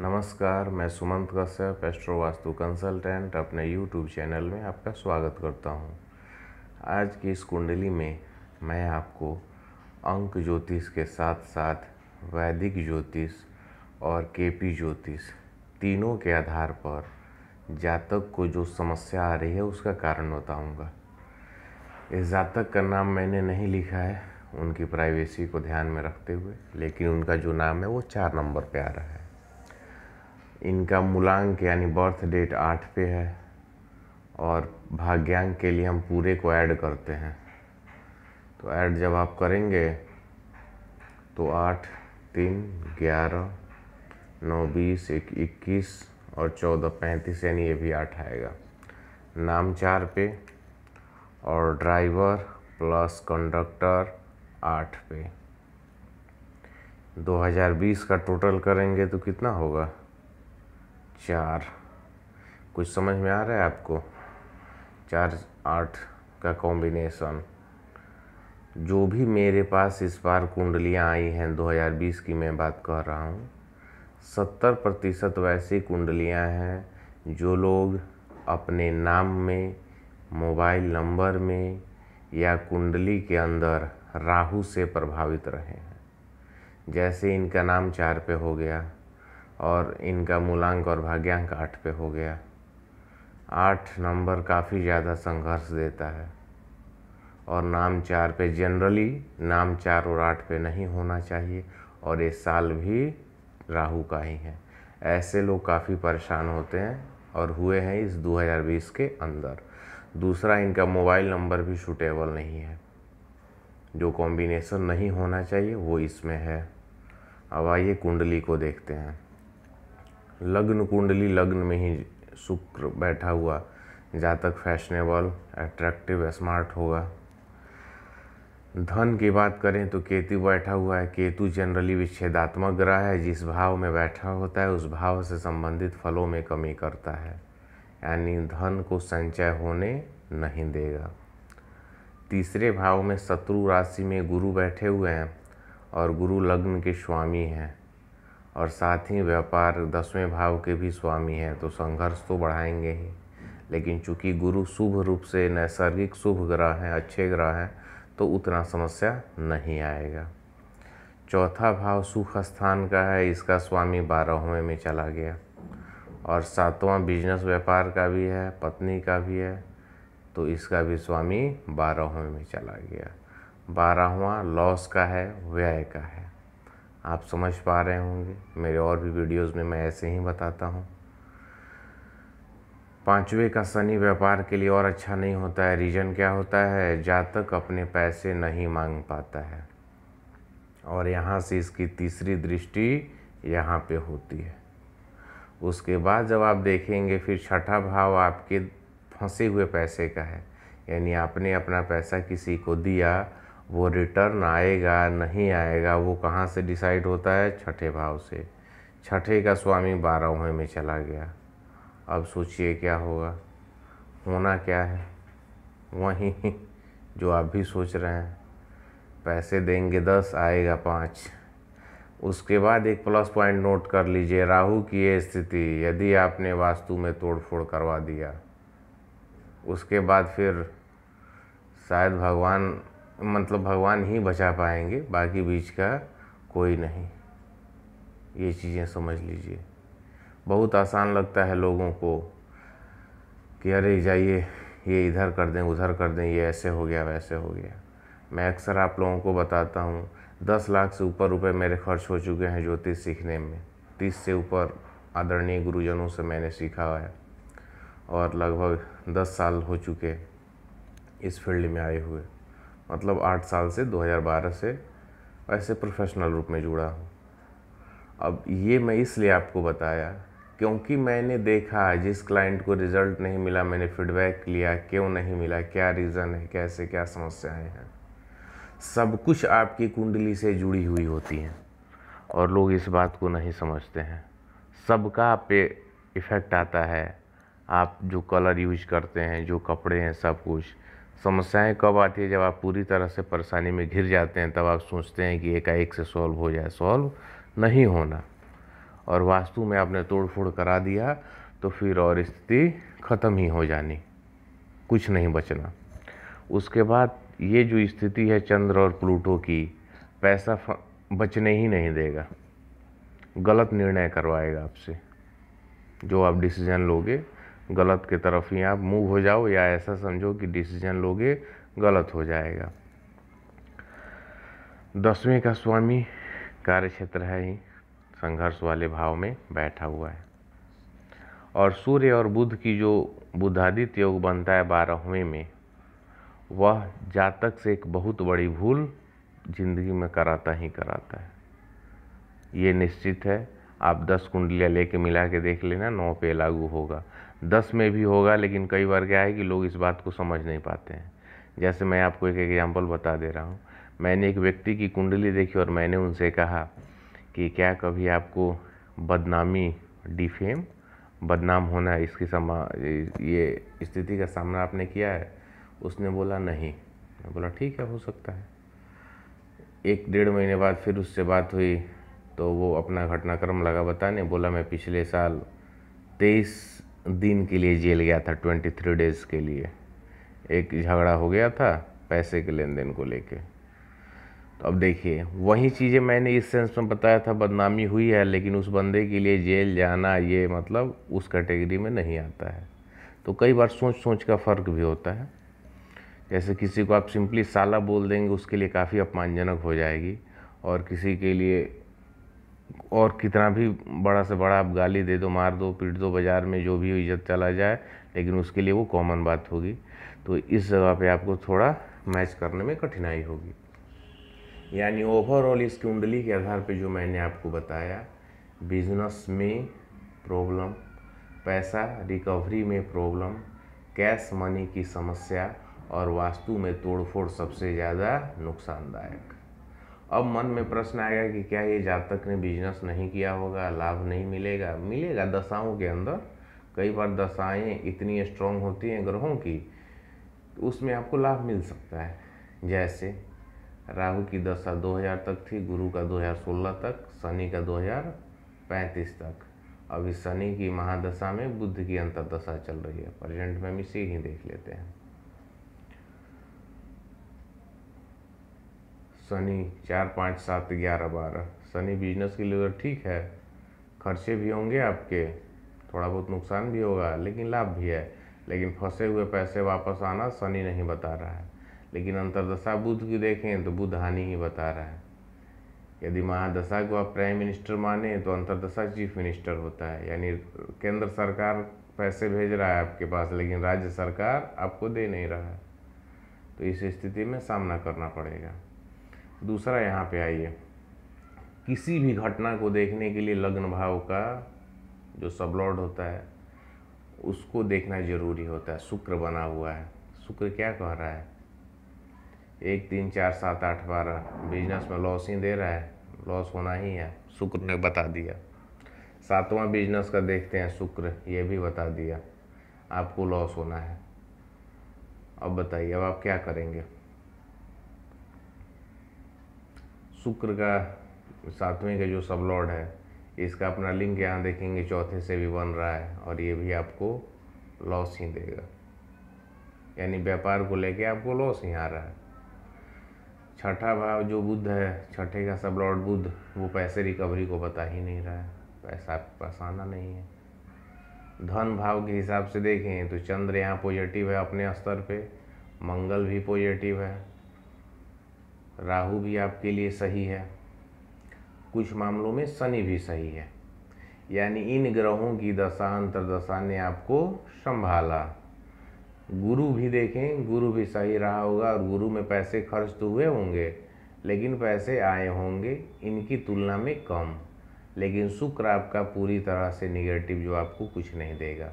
नमस्कार मैं Sumant Kashyap astro vastu consultant अपने यूट्यूब चैनल में आपका स्वागत करता हूं। आज की इस कुंडली में मैं आपको अंक ज्योतिष के साथ साथ वैदिक ज्योतिष और केपी ज्योतिष तीनों के आधार पर जातक को जो समस्या आ रही है उसका कारण बताऊंगा। इस जातक का नाम मैंने नहीं लिखा है उनकी प्राइवेसी को ध्यान में रखते हुए लेकिन उनका जो नाम है वो चार नंबर पे आ रहा है इनका मूलांक यानी बर्थ डेट आठ पे है और भाग्यांक के लिए हम पूरे को ऐड करते हैं तो ऐड जब आप करेंगे तो आठ तीन ग्यारह नौ बीस एक इक्कीस और चौदह पैंतीस यानी ये भी आठ आएगा नाम चार पे और ड्राइवर प्लस कंडक्टर आठ पे 2020 का टोटल करेंगे तो कितना होगा चार कुछ समझ में आ रहा है आपको चार आठ का कॉम्बिनेशन जो भी मेरे पास इस बार कुंडलियाँ आई हैं 2020 की मैं बात कर रहा हूँ सत्तर प्रतिशत वैसी कुंडलियाँ हैं जो लोग अपने नाम में मोबाइल नंबर में या कुंडली के अंदर राहु से प्रभावित रहे हैं जैसे इनका नाम चार पे हो गया और इनका मूलांक और भाग्यांक आठ पे हो गया आठ नंबर काफ़ी ज़्यादा संघर्ष देता है और नाम चार पे जनरली नाम चार और आठ पे नहीं होना चाहिए और ये साल भी राहु का ही है ऐसे लोग काफ़ी परेशान होते हैं और हुए हैं इस 2020 के अंदर दूसरा इनका मोबाइल नंबर भी सूटेबल नहीं है जो कॉम्बिनेशन नहीं होना चाहिए वो इसमें है अब आइए कुंडली को देखते हैं लग्न कुंडली लग्न में ही शुक्र बैठा हुआ जातक फैशनेबल अट्रैक्टिव स्मार्ट होगा धन की बात करें तो केतु बैठा हुआ है केतु जनरली विच्छेदात्मक ग्रह है जिस भाव में बैठा होता है उस भाव से संबंधित फलों में कमी करता है यानी धन को संचय होने नहीं देगा तीसरे भाव में शत्रु राशि में गुरु बैठे हुए हैं और गुरु लग्न के स्वामी हैं और साथ ही व्यापार दसवें भाव के भी स्वामी हैं तो संघर्ष तो बढ़ाएंगे ही लेकिन चूंकि गुरु शुभ रूप से नैसर्गिक शुभ ग्रह हैं अच्छे ग्रह हैं तो उतना समस्या नहीं आएगा चौथा भाव सुख स्थान का है इसका स्वामी बारहवें में चला गया और सातवां बिजनेस व्यापार का भी है पत्नी का भी है तो इसका भी स्वामी बारहवें में चला गया बारहवा लॉस का है व्यय का है आप समझ पा रहे होंगे मेरे और भी वीडियोस में मैं ऐसे ही बताता हूँ पांचवे का शनि व्यापार के लिए और अच्छा नहीं होता है रीजन क्या होता है जातक अपने पैसे नहीं मांग पाता है और यहाँ से इसकी तीसरी दृष्टि यहाँ पे होती है उसके बाद जब आप देखेंगे फिर छठा भाव आपके फंसे हुए पैसे का है यानी आपने अपना पैसा किसी को दिया वो रिटर्न आएगा नहीं आएगा वो कहाँ से डिसाइड होता है छठे भाव से छठे का स्वामी बारहवें में चला गया अब सोचिए क्या होगा होना क्या है वही जो आप भी सोच रहे हैं पैसे देंगे दस आएगा पाँच उसके बाद एक प्लस पॉइंट नोट कर लीजिए राहु की ये स्थिति यदि आपने वास्तु में तोड़फोड़ करवा दिया उसके बाद फिर शायद भगवान मतलब भगवान ही बचा पाएंगे बाकी बीच का कोई नहीं ये चीज़ें समझ लीजिए बहुत आसान लगता है लोगों को कि अरे जाइए ये इधर कर दें उधर कर दें ये ऐसे हो गया वैसे हो गया मैं अक्सर आप लोगों को बताता हूँ दस लाख से ऊपर रुपए मेरे खर्च हो चुके हैं ज्योतिष सीखने में तीस से ऊपर आदरणीय गुरुजनों से मैंने सीखा है और लगभग दस साल हो चुके इस फील्ड में आए हुए मतलब आठ साल से 2012 से ऐसे प्रोफेशनल रूप में जुड़ा हूँ अब ये मैं इसलिए आपको बताया क्योंकि मैंने देखा जिस क्लाइंट को रिज़ल्ट नहीं मिला मैंने फीडबैक लिया क्यों नहीं मिला क्या रीज़न है कैसे क्या समस्याएं हैं सब कुछ आपकी कुंडली से जुड़ी हुई होती हैं और लोग इस बात को नहीं समझते हैं सबका पे इफ़ेक्ट आता है आप जो कलर यूज करते हैं जो कपड़े हैं सब कुछ समस्याएं कब आती है जब आप पूरी तरह से परेशानी में घिर जाते हैं तब आप सोचते हैं कि एकाएक से सॉल्व हो जाए सॉल्व नहीं होना और वास्तु में आपने तोड़ फोड़ करा दिया तो फिर और स्थिति ख़त्म ही हो जानी कुछ नहीं बचना उसके बाद ये जो स्थिति है चंद्र और प्लूटो की पैसा बचने ही नहीं देगा गलत निर्णय करवाएगा आपसे जो आप डिसीज़न लोगे गलत के तरफ ही आप मूव हो जाओ या ऐसा समझो कि डिसीजन लोगे गलत हो जाएगा दसवें का स्वामी कार्य क्षेत्र है ही संघर्ष वाले भाव में बैठा हुआ है और सूर्य और बुध की जो बुद्धादित्य योग बनता है बारहवें में वह जातक से एक बहुत बड़ी भूल जिंदगी में कराता ही कराता है ये निश्चित है आप दस कुंडलियाँ लेके मिला के देख लेना नौ पे लागू होगा दस में भी होगा लेकिन कई बार क्या है कि लोग इस बात को समझ नहीं पाते हैं जैसे मैं आपको एक एग्जाम्पल बता दे रहा हूँ मैंने एक व्यक्ति की कुंडली देखी और मैंने उनसे कहा कि क्या कभी आपको बदनामी डिफेम बदनाम होना इसकी समा ये स्थिति का सामना आपने किया है उसने बोला नहीं मैं बोला ठीक है हो सकता है एक डेढ़ महीने बाद फिर उससे बात हुई तो वो अपना घटनाक्रम लगा बताने बोला मैं पिछले साल तेईस दिन के लिए जेल गया था ट्वेंटी थ्री डेज़ के लिए एक झगड़ा हो गया था पैसे के लेन देन को लेके तो अब देखिए वही चीज़ें मैंने इस सेंस में बताया था बदनामी हुई है लेकिन उस बंदे के लिए जेल जाना ये मतलब उस कैटेगरी में नहीं आता है तो कई बार सोच सोच का फ़र्क भी होता है जैसे किसी को आप सिंपली साला बोल देंगे उसके लिए काफ़ी अपमानजनक हो जाएगी और किसी के लिए और कितना भी बड़ा से बड़ा आप गाली दे दो मार दो पीट दो बाज़ार में जो भी इज़्ज़त चला जाए लेकिन उसके लिए वो कॉमन बात होगी तो इस जगह पे आपको थोड़ा मैच करने में कठिनाई होगी यानी ओवरऑल इस कुंडली के आधार पे जो मैंने आपको बताया बिजनेस में प्रॉब्लम पैसा रिकवरी में प्रॉब्लम कैश मनी की समस्या और वास्तु में तोड़फोड़ सबसे ज़्यादा नुकसानदायक अब मन में प्रश्न आएगा कि क्या ये जातक ने बिजनेस नहीं किया होगा लाभ नहीं मिलेगा मिलेगा दशाओं के अंदर कई बार दशाएँ इतनी स्ट्रांग होती हैं ग्रहों की तो उसमें आपको लाभ मिल सकता है जैसे राहु की दशा 2000 तक थी गुरु का 2016 तक शनि का 2035 तक अभी शनि की महादशा में बुद्ध की अंतरदशा चल रही है प्रेजेंट में हम इसी ही देख लेते हैं शनि चार पाँच सात ग्यारह बारह शनि बिजनेस के लिए तो ठीक है खर्चे भी होंगे आपके थोड़ा बहुत नुकसान भी होगा लेकिन लाभ भी है लेकिन फंसे हुए पैसे वापस आना शनि नहीं बता रहा है लेकिन अंतरदशा बुद्ध की देखें तो बुद्ध हानि ही बता रहा है यदि महादशा को आप प्राइम मिनिस्टर माने तो अंतरदशा चीफ मिनिस्टर होता है यानी केंद्र सरकार पैसे भेज रहा है आपके पास लेकिन राज्य सरकार आपको दे नहीं रहा है तो इस स्थिति में सामना करना पड़ेगा दूसरा यहाँ पे आइए किसी भी घटना को देखने के लिए लग्न भाव का जो सबलॉर्ड होता है उसको देखना ज़रूरी होता है शुक्र बना हुआ है शुक्र क्या कह रहा है एक तीन चार सात आठ बारह बिजनेस में लॉस ही दे रहा है लॉस होना ही है शुक्र ने बता दिया सातवां बिजनेस का देखते हैं शुक्र ये भी बता दिया आपको लॉस होना है अब बताइए अब आप क्या करेंगे शुक्र का सातवें का जो सब लॉर्ड है इसका अपना लिंक यहाँ देखेंगे चौथे से भी बन रहा है और ये भी आपको लॉस ही देगा यानी व्यापार को लेके आपको लॉस ही आ रहा है छठा भाव जो बुद्ध है छठे का सब लॉर्ड बुद्ध वो पैसे रिकवरी को बता ही नहीं रहा है पैसा आपके पास आना नहीं है धन भाव के हिसाब से देखें तो चंद्र यहाँ पॉजिटिव है अपने स्तर पे मंगल भी पॉजिटिव है राहु भी आपके लिए सही है कुछ मामलों में शनि भी सही है यानी इन ग्रहों की दशा दशा ने आपको संभाला गुरु भी देखें गुरु भी सही रहा होगा और गुरु में पैसे खर्च तो हुए होंगे लेकिन पैसे आए होंगे इनकी तुलना में कम लेकिन शुक्र आपका पूरी तरह से निगेटिव जो आपको कुछ नहीं देगा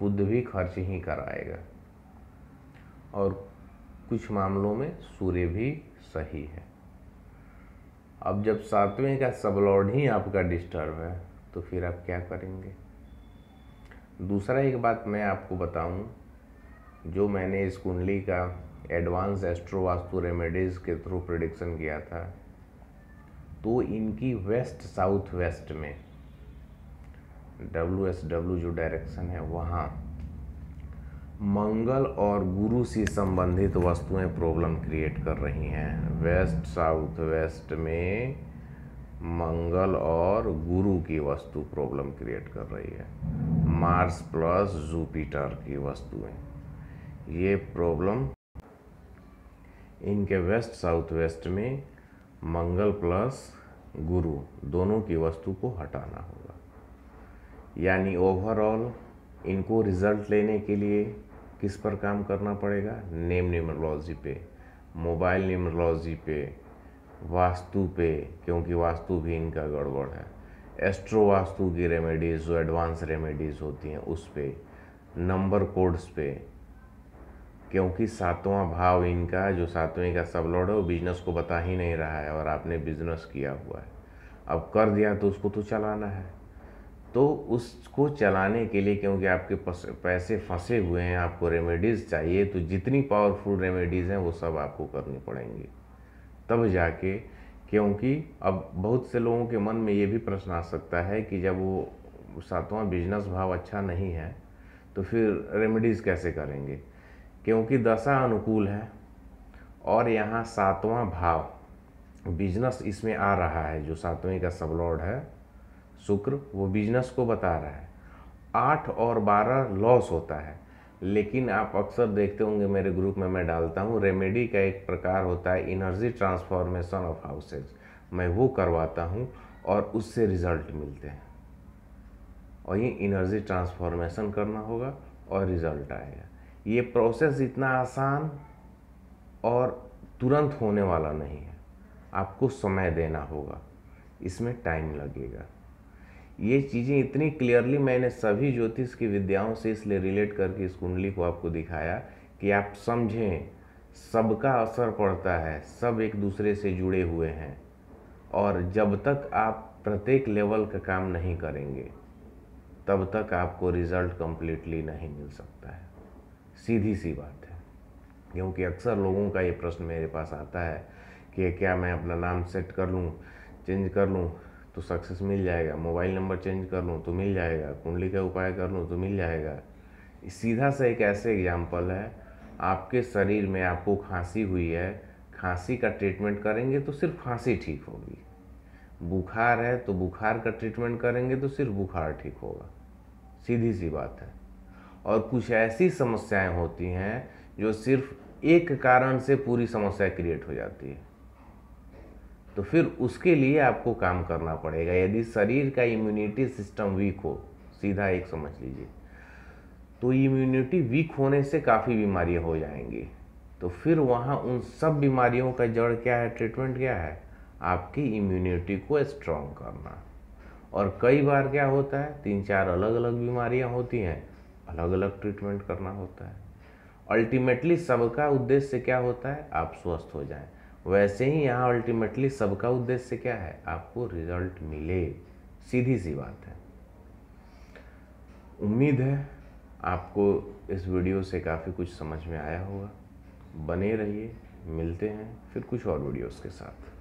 बुद्ध भी खर्च ही कराएगा और कुछ मामलों में सूर्य भी सही है अब जब सातवें का सबलॉर्ड ही आपका डिस्टर्ब है तो फिर आप क्या करेंगे दूसरा एक बात मैं आपको बताऊं जो मैंने इस कुंडली का एडवांस एस्ट्रो वास्तु रेमेडीज़ के थ्रू प्रडिक्शन किया था तो इनकी वेस्ट साउथ वेस्ट में डब्ल्यू एस डब्ल्यू जो डायरेक्शन है वहाँ मंगल और गुरु से संबंधित वस्तुएं प्रॉब्लम क्रिएट कर रही हैं वेस्ट साउथ वेस्ट में मंगल और गुरु की वस्तु प्रॉब्लम क्रिएट कर रही है मार्स प्लस जुपिटर की वस्तुएं ये प्रॉब्लम इनके वेस्ट साउथ वेस्ट में मंगल प्लस गुरु दोनों की वस्तु को हटाना होगा यानी ओवरऑल इनको रिज़ल्ट लेने के लिए किस पर काम करना पड़ेगा नेम न्यूमरोलॉजी पे मोबाइल न्यूमरोलॉजी पे वास्तु पे क्योंकि वास्तु भी इनका गड़बड़ है एस्ट्रो वास्तु की रेमेडीज़ जो एडवांस रेमेडीज़ होती हैं उस पे नंबर कोड्स पे क्योंकि सातवां भाव इनका जो सातवें का सब लॉर्ड है वो बिजनेस को बता ही नहीं रहा है और आपने बिजनेस किया हुआ है अब कर दिया तो उसको तो चलाना है तो उसको चलाने के लिए क्योंकि आपके पैसे फंसे हुए हैं आपको रेमेडीज़ चाहिए तो जितनी पावरफुल रेमेडीज़ हैं वो सब आपको करनी पड़ेंगी तब जाके क्योंकि अब बहुत से लोगों के मन में ये भी प्रश्न आ सकता है कि जब वो सातवां बिजनेस भाव अच्छा नहीं है तो फिर रेमेडीज़ कैसे करेंगे क्योंकि दशा अनुकूल है और यहाँ सातवां भाव बिजनेस इसमें आ रहा है जो सातवें का लॉर्ड है शुक्र वो बिजनेस को बता रहा है आठ और बारह लॉस होता है लेकिन आप अक्सर देखते होंगे मेरे ग्रुप में मैं डालता हूँ रेमेडी का एक प्रकार होता है इनर्जी ट्रांसफॉर्मेशन ऑफ हाउसेज मैं वो करवाता हूँ और उससे रिज़ल्ट मिलते हैं और ये इनर्जी ट्रांसफॉर्मेशन करना होगा और रिज़ल्ट आएगा ये प्रोसेस इतना आसान और तुरंत होने वाला नहीं है आपको समय देना होगा इसमें टाइम लगेगा ये चीज़ें इतनी क्लियरली मैंने सभी ज्योतिष की विद्याओं से इसलिए रिलेट करके इस कुंडली को आपको दिखाया कि आप समझें सबका असर पड़ता है सब एक दूसरे से जुड़े हुए हैं और जब तक आप प्रत्येक लेवल का काम नहीं करेंगे तब तक आपको रिज़ल्ट कम्प्लीटली नहीं मिल सकता है सीधी सी बात है क्योंकि अक्सर लोगों का ये प्रश्न मेरे पास आता है कि क्या मैं अपना नाम सेट कर लूँ चेंज कर लूँ तो सक्सेस मिल जाएगा मोबाइल नंबर चेंज कर लूँ तो मिल जाएगा कुंडली का उपाय कर लूँ तो मिल जाएगा सीधा सा एक ऐसे एग्जाम्पल है आपके शरीर में आपको खांसी हुई है खांसी का ट्रीटमेंट करेंगे तो सिर्फ खांसी ठीक होगी बुखार है तो बुखार का ट्रीटमेंट करेंगे तो सिर्फ बुखार ठीक होगा सीधी सी बात है और कुछ ऐसी समस्याएं होती हैं जो सिर्फ एक कारण से पूरी समस्या क्रिएट हो जाती है तो फिर उसके लिए आपको काम करना पड़ेगा यदि शरीर का इम्यूनिटी सिस्टम वीक हो सीधा एक समझ लीजिए तो इम्यूनिटी वीक होने से काफ़ी बीमारियाँ हो जाएंगी तो फिर वहाँ उन सब बीमारियों का जड़ क्या है ट्रीटमेंट क्या है आपकी इम्यूनिटी को स्ट्रॉन्ग करना और कई बार क्या होता है तीन चार अलग अलग बीमारियाँ होती हैं अलग अलग ट्रीटमेंट करना होता है अल्टीमेटली सबका उद्देश्य क्या होता है आप स्वस्थ हो जाएं वैसे ही यहाँ अल्टीमेटली सबका उद्देश्य क्या है आपको रिजल्ट मिले सीधी सी बात है उम्मीद है आपको इस वीडियो से काफ़ी कुछ समझ में आया होगा बने रहिए मिलते हैं फिर कुछ और वीडियोस के साथ